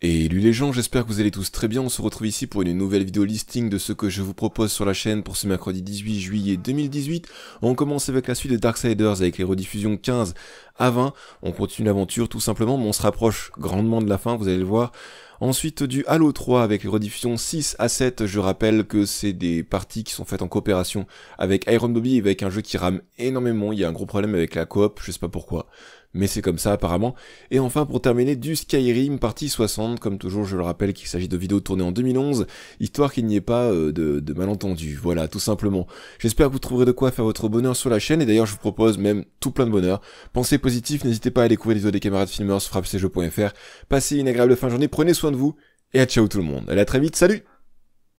Et lui les gens, j'espère que vous allez tous très bien, on se retrouve ici pour une nouvelle vidéo listing de ce que je vous propose sur la chaîne pour ce mercredi 18 juillet 2018. On commence avec la suite de Darksiders avec les rediffusions 15 à 20, on continue l'aventure tout simplement, mais on se rapproche grandement de la fin, vous allez le voir. Ensuite du Halo 3 avec rediffusion 6 à 7, je rappelle que c'est des parties qui sont faites en coopération avec Iron Bobby et avec un jeu qui rame énormément, il y a un gros problème avec la coop, je sais pas pourquoi, mais c'est comme ça apparemment. Et enfin pour terminer du Skyrim partie 60, comme toujours je le rappelle qu'il s'agit de vidéos tournées en 2011, histoire qu'il n'y ait pas euh, de, de malentendus, voilà tout simplement. J'espère que vous trouverez de quoi faire votre bonheur sur la chaîne, et d'ailleurs je vous propose même tout plein de bonheur. Pensez positif, n'hésitez pas à découvrir les vidéos des camarades filmers sur FrappeCjeu.fr. passez une agréable fin de journée, prenez soin de vous et à ciao tout le monde. Allez, à très vite, salut